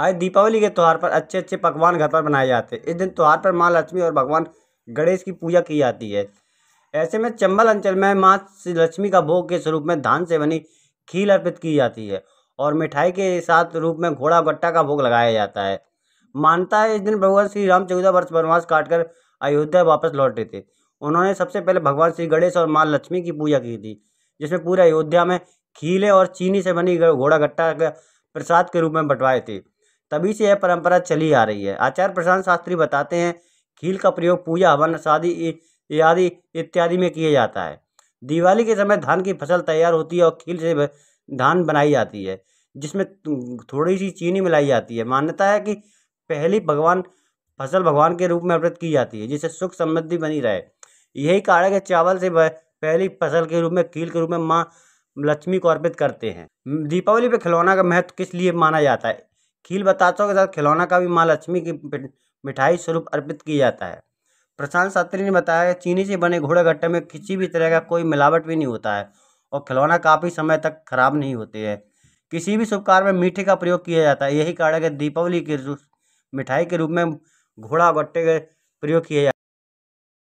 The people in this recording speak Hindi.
आज दीपावली के त्यौहार पर अच्छे अच्छे पकवान घर पर बनाए जाते हैं इस दिन त्यौहार पर माँ लक्ष्मी और भगवान गणेश की पूजा की जाती है ऐसे में चंबल अंचल में माँ लक्ष्मी का भोग के स्वरूप में धान से बनी खील अर्पित की जाती है और मिठाई के साथ रूप में घोड़ा गट्टा का भोग लगाया जाता है मानता है इस दिन भगवान श्री राम चौदह वर्ष वनवास काटकर अयोध्या वापस लौटे थे उन्होंने सबसे पहले भगवान श्री गणेश और माँ लक्ष्मी की पूजा की थी जिसमें पूरे अयोध्या में खीले और चीनी से बनी घोड़ा गट्टा के प्रसाद के रूप में बंटवाए थे तभी से यह परंपरा चली आ रही है आचार्य प्रशांत शास्त्री बताते हैं खील का प्रयोग पूजा हवन शादी आदि इत्यादि में किया जाता है दिवाली के समय धान की फसल तैयार होती है और खील से धान बनाई जाती है जिसमें थोड़ी सी चीनी मिलाई जाती है मान्यता है कि पहली भगवान फसल भगवान के रूप में अर्पित की जाती है जिससे सुख समृद्धि बनी रहे यही कारण है कि चावल से पहली फसल के रूप में खील के रूप में माँ लक्ष्मी को अर्पित करते हैं दीपावली पर खिलौना का महत्व किस लिए माना जाता है खील बताशों के साथ खिलौना का भी माँ लक्ष्मी की मिठाई स्वरूप अर्पित किया जाता है प्रशांत शास्त्री ने बताया कि चीनी से बने घोड़े गट्टे में किसी भी तरह का कोई मिलावट भी नहीं होता है और खिलौना काफ़ी समय तक खराब नहीं होते हैं किसी भी शुभ कार्य में मीठे का प्रयोग किया जाता है यही कारण है कि दीपावली के मिठाई के रूप में घोड़ा गट्टे का प्रयोग किया जाता है